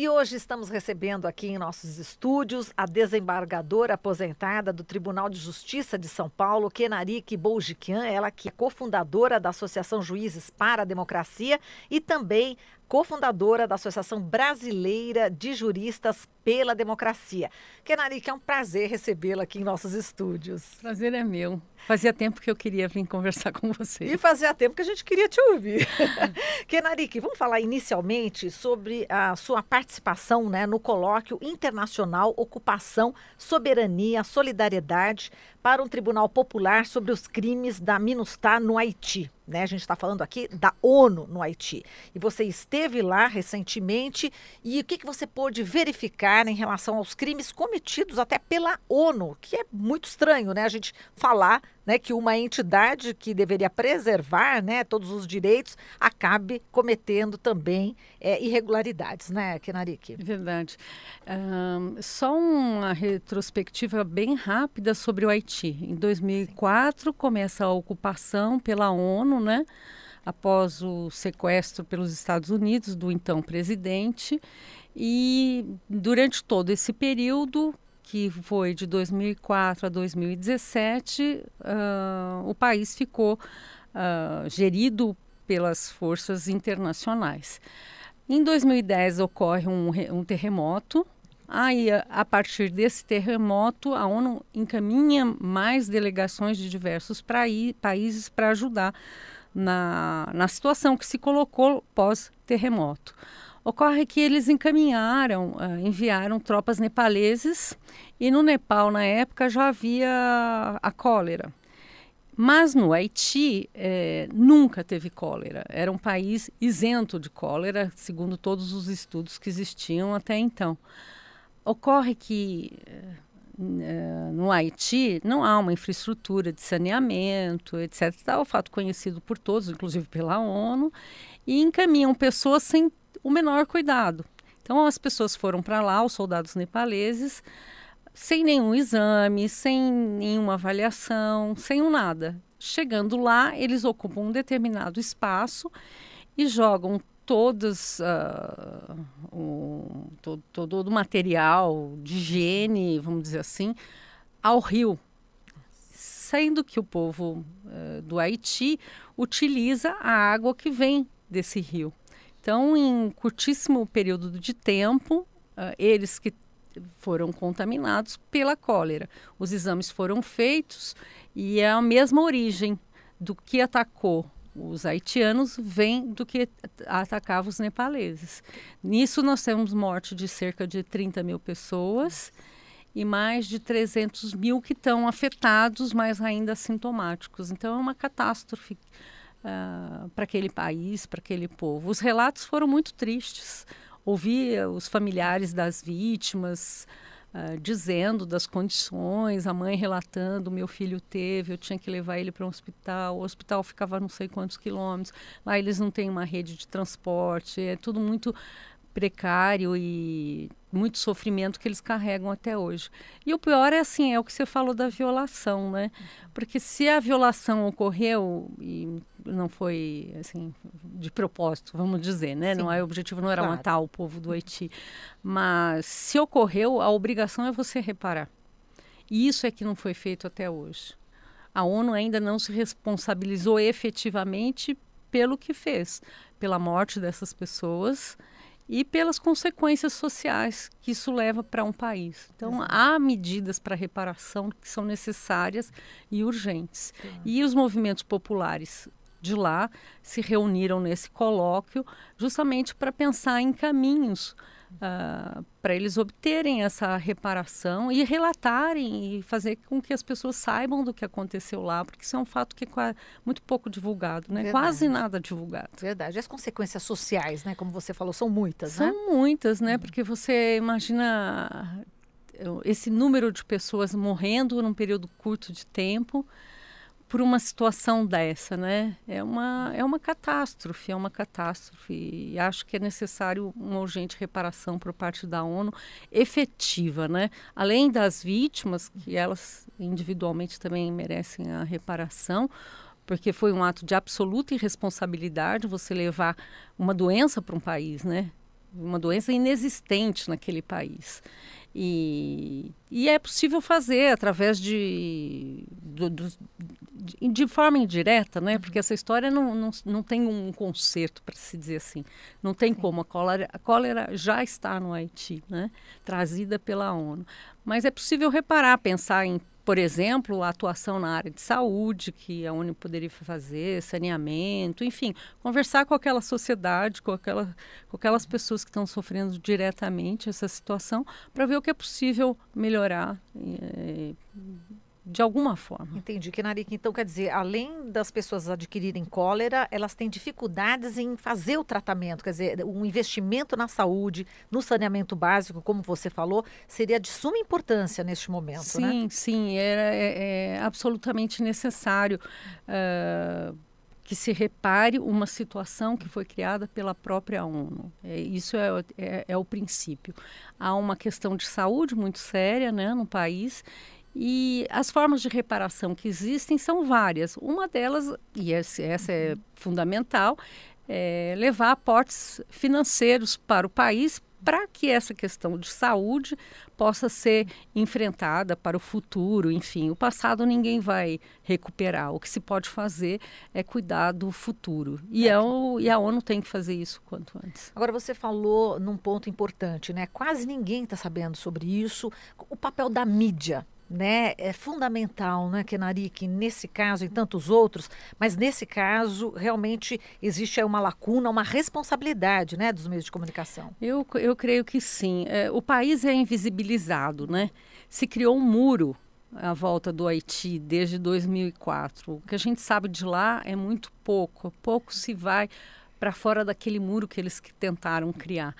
E hoje estamos recebendo aqui em nossos estúdios a desembargadora aposentada do Tribunal de Justiça de São Paulo, Kenarique Boljiquian, ela que é cofundadora da Associação Juízes para a Democracia e também cofundadora da Associação Brasileira de Juristas pela Democracia. Kenari, que é um prazer recebê-la aqui em nossos estúdios. Prazer é meu. Fazia tempo que eu queria vir conversar com você. E fazia tempo que a gente queria te ouvir. Kenarique, vamos falar inicialmente sobre a sua participação né, no colóquio internacional Ocupação, Soberania, Solidariedade para um tribunal popular sobre os crimes da MINUSTAH no Haiti. Né? A gente está falando aqui da ONU no Haiti. E você esteve lá recentemente e o que, que você pôde verificar em relação aos crimes cometidos até pela ONU, que é muito estranho, né? A gente falar né, que uma entidade que deveria preservar né, todos os direitos acabe cometendo também é, irregularidades, né, Kenarique? Verdade. Um, só uma retrospectiva bem rápida sobre o Haiti. Em 2004 Sim. começa a ocupação pela ONU, né? após o sequestro pelos Estados Unidos do então presidente. E durante todo esse período, que foi de 2004 a 2017, uh, o país ficou uh, gerido pelas forças internacionais. Em 2010 ocorre um, um terremoto. Aí, a, partir desse terremoto, a ONU encaminha mais delegações de diversos países para ajudar na, na situação que se colocou pós-terremoto. Ocorre que eles encaminharam, ah, enviaram tropas nepaleses e no Nepal, na época, já havia a cólera. Mas no Haiti é, nunca teve cólera. Era um país isento de cólera, segundo todos os estudos que existiam até então. Ocorre que é, no Haiti não há uma infraestrutura de saneamento, etc. É o fato conhecido por todos, inclusive pela ONU, e encaminham pessoas sem o menor cuidado. Então as pessoas foram para lá, os soldados nepaleses, sem nenhum exame, sem nenhuma avaliação, sem um nada. Chegando lá, eles ocupam um determinado espaço e jogam todas uh, o, todo, todo o material de higiene, vamos dizer assim, ao rio, sendo que o povo uh, do Haiti utiliza a água que vem desse rio. Então, em curtíssimo período de tempo, uh, eles que foram contaminados pela cólera. Os exames foram feitos e é a mesma origem do que atacou os haitianos vem do que atacava os nepaleses. Nisso nós temos morte de cerca de 30 mil pessoas e mais de 300 mil que estão afetados, mas ainda sintomáticos. Então é uma catástrofe uh, ah, para aquele país, para aquele povo. Os relatos foram muito tristes. Ouvir eh, os familiares das vítimas uh, dizendo das condições, a mãe relatando: meu filho teve, eu tinha que levar ele para um hospital, o hospital ficava não sei quantos quilômetros, lá eles não têm uma rede de transporte, é tudo muito precário e muito sofrimento que eles carregam até hoje. E o pior é assim, é o que você falou da violação, né? Porque se a violação ocorreu e não foi assim de propósito, vamos dizer, né? Sim. Não é o objetivo não era claro. matar o povo do Haiti, mas se ocorreu, a obrigação é você reparar. E isso é que não foi feito até hoje. A ONU ainda não se responsabilizou efetivamente pelo que fez, pela morte dessas pessoas e pelas consequências sociais que isso leva para um país. Então, Exato. há medidas para reparação que são necessárias e urgentes. Claro. E os movimentos populares de lá se reuniram nesse colóquio justamente para pensar em caminhos uh, ah, para eles obterem essa reparação e relatarem e fazer com que as pessoas saibam do que aconteceu lá, porque isso é um fato que é muito pouco divulgado, né? Quase nada divulgado. Verdade. As consequências sociais, né? Como você falou, são muitas, são né? São muitas, né? Hum. Porque você imagina esse número de pessoas morrendo num período curto de tempo por uma situação dessa, né? É uma, é uma catástrofe, é uma catástrofe. E acho que é necessário uma urgente reparação por parte da ONU efetiva, né? Além das vítimas, que elas individualmente também merecem a reparação, porque foi um ato de absoluta irresponsabilidade você levar uma doença para um país, né? uma doença inexistente naquele país. E, e é possível fazer através de, do, do, de, de, forma indireta, né? porque uhum. essa história não, não, não tem um conserto, para se dizer assim. Não tem Sim. como. A cólera, a cólera já está no Haiti, né? trazida pela ONU. Mas é possível reparar, pensar em por exemplo, a atuação na área de saúde, que a Uni poderia fazer, saneamento, enfim, conversar com aquela sociedade, com, aquela, com aquelas pessoas que estão sofrendo diretamente essa situação, para ver o que é possível melhorar. E, eh, e, de alguma forma. Entendi. Que Narica, então quer dizer, além das pessoas adquirirem cólera, elas têm dificuldades em fazer o tratamento, quer dizer, um investimento na saúde, no saneamento básico, como você falou, seria de suma importância neste momento, né? sim, né? Sim, era é, é absolutamente necessário. Uh, que se repare uma situação que foi criada pela própria ONU. É, isso é, é, é, o princípio. Há uma questão de saúde muito séria né, no país e as formas de reparação que existem são várias. Uma delas, e essa é uhum. fundamental, é levar aportes financeiros para o país para que essa questão de saúde possa ser enfrentada para o futuro, enfim, o passado ninguém vai recuperar. O que se pode fazer é cuidar do futuro. E, é. é e a ONU tem que fazer isso quanto antes. Agora você falou num ponto importante, né? Quase ninguém está sabendo sobre isso. O papel da mídia né, é fundamental, né, que nesse caso e tantos outros, mas nesse caso realmente existe uma lacuna, uma responsabilidade, né, dos meios de comunicação. Eu, eu creio que sim. É, o país é invisibilizado, né? Se criou um muro à volta do Haiti desde 2004. O que a gente sabe de lá é muito pouco, pouco se vai para fora daquele muro que eles tentaram criar.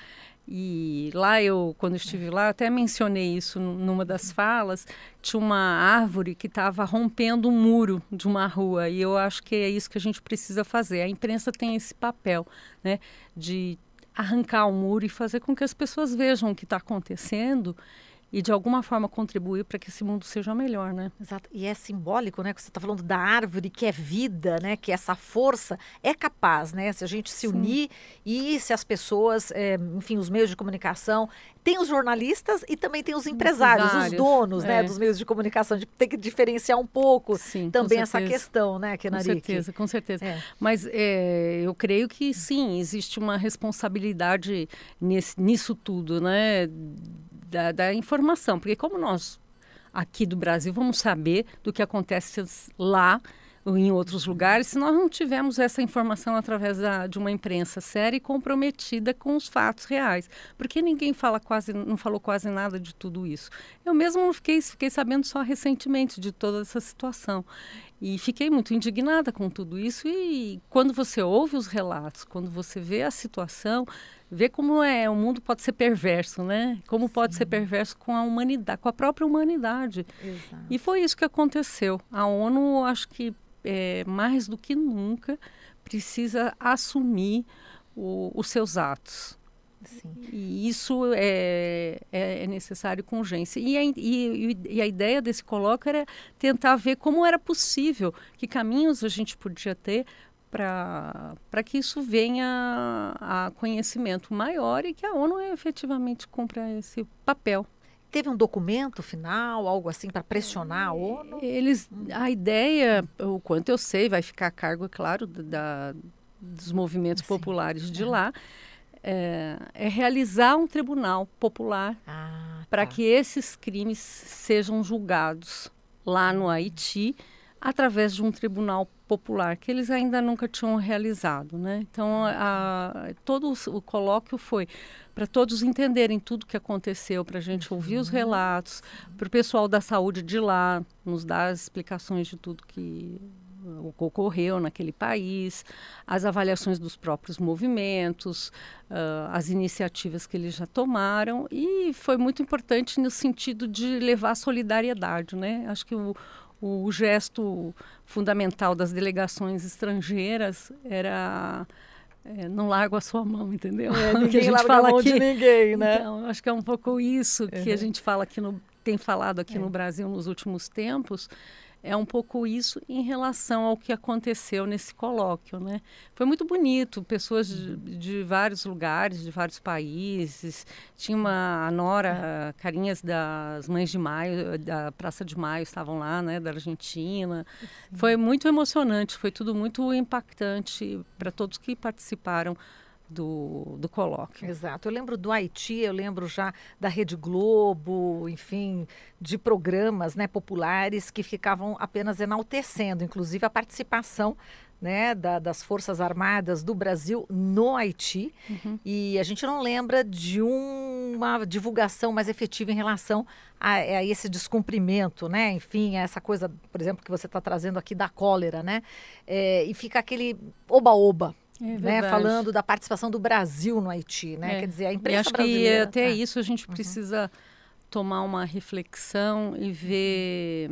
E lá eu, quando estive lá, até mencionei isso numa das falas, tinha uma árvore que estava rompendo um muro de uma rua. E eu acho que é isso que a gente precisa fazer. A imprensa tem esse papel, né, de arrancar o um muro e fazer com que as pessoas vejam o que está acontecendo e de alguma forma contribuir para que esse mundo seja melhor, né? Exato. E é simbólico, né? Que você está falando da árvore que é vida, né? Que essa força é capaz, né? Se a gente se Sim. unir e se as pessoas, é, enfim, os meios de comunicação, tem os jornalistas e também tem os empresários, empresários os donos, né, é. né? Dos meios de comunicação, de ter que diferenciar um pouco Sim, também essa questão, né, Kenari? Com certeza, com certeza. É. Mas eh, eu creio que sim, existe uma responsabilidade nesse, nisso tudo, né? da, da informação, porque como nós aqui do Brasil vamos saber do que acontece lá ou em outros lugares, se nós não tivermos essa informação através da, de uma imprensa séria e comprometida com os fatos reais, porque ninguém fala quase, não falou quase nada de tudo isso. Eu mesmo fiquei, fiquei sabendo só recentemente de toda essa situação. E fiquei muito indignada com tudo isso. E quando você ouve os relatos, quando você vê a situação, vê como é o mundo pode ser perverso, né? Como Sim. pode ser perverso com a humanidade, com a própria humanidade. Exato. E foi isso que aconteceu. A ONU, acho que é, mais do que nunca, precisa assumir o, os seus atos. Sim. E isso é, é, é necessário com urgência. E a, e, e a, ideia desse colóquio era tentar ver como era possível, que caminhos a gente podia ter para que isso venha a conhecimento maior e que a ONU efetivamente cumpra esse papel. Teve um documento final, algo assim, para pressionar a ONU? Eles, a ideia, o quanto eu sei, vai ficar a cargo, é claro, da, dos movimentos populares de é. lá é, é realizar um tribunal popular ah, tá. para que esses crimes sejam julgados lá no Haiti através de um tribunal popular que eles ainda nunca tinham realizado, né? Então, a, todo o colóquio foi para todos entenderem tudo que aconteceu, para a gente ouvir os relatos, para o pessoal da saúde de lá nos dar as explicações de tudo que ocorreu naquele país, as avaliações dos próprios movimentos, uh, as iniciativas que eles já tomaram e foi muito importante no sentido de levar a solidariedade, né? Acho que o, o gesto fundamental das delegações estrangeiras era é, não largo a sua mão, entendeu? É, ninguém que a gente larga fala a mão aqui. de ninguém, né? Então, acho que é um pouco isso que uhum. a gente fala aqui no, tem falado aqui é. no Brasil nos últimos tempos, é um pouco isso em relação ao que aconteceu nesse colóquio, né? Foi muito bonito, pessoas de, de vários lugares, de vários países. Tinha uma a Nora, é. carinhas das Mães de Maio, da Praça de Maio, estavam lá, né, da Argentina. Foi muito emocionante, foi tudo muito impactante para todos que participaram do, do colóquio. Exato. Eu lembro do Haiti, eu lembro já da Rede Globo, enfim, de programas né, populares que ficavam apenas enaltecendo, inclusive a participação né, da, das Forças Armadas do Brasil no Haiti. Uhum. E a gente não lembra de uma divulgação mais efetiva em relação a, a, esse descumprimento, né? Enfim, essa coisa, por exemplo, que você está trazendo aqui da cólera, né? É, e fica aquele oba-oba, é né, falando da participação do Brasil no Haiti, né? É. Quer dizer, a imprensa acho brasileira. acho que até né? isso a gente uhum. precisa tomar uma reflexão e ver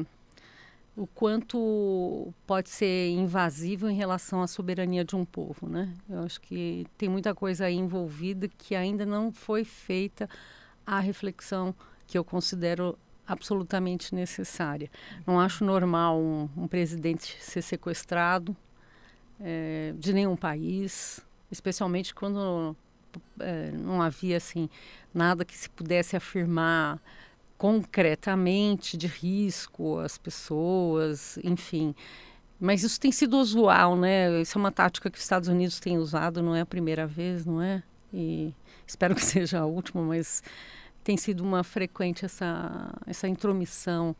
o quanto pode ser invasivo em relação à soberania de um povo, né? Eu acho que tem muita coisa aí envolvida que ainda não foi feita a reflexão que eu considero absolutamente necessária. Não acho normal um, um presidente ser sequestrado, é, de nenhum país, especialmente quando é, não havia assim nada que se pudesse afirmar concretamente de risco às pessoas, enfim. Mas isso tem sido usual, né? Isso é uma tática que os Estados Unidos têm usado, não é a primeira vez, não é? E espero que seja a última, mas tem sido uma frequente essa, essa intromissão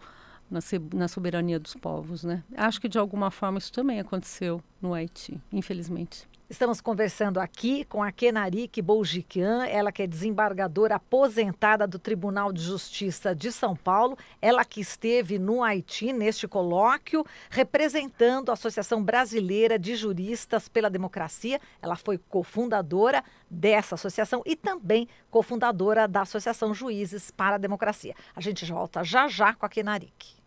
na, na soberania dos povos. Né? Acho que de alguma forma isso também aconteceu no Haiti, infelizmente. Estamos conversando aqui com a Kenarik Boljikian, ela que é desembargadora aposentada do Tribunal de Justiça de São Paulo, ela que esteve no Haiti neste colóquio, representando a Associação Brasileira de Juristas pela Democracia. Ela foi cofundadora dessa associação e também cofundadora da Associação Juízes para a Democracia. A gente volta já já com a Kenarik.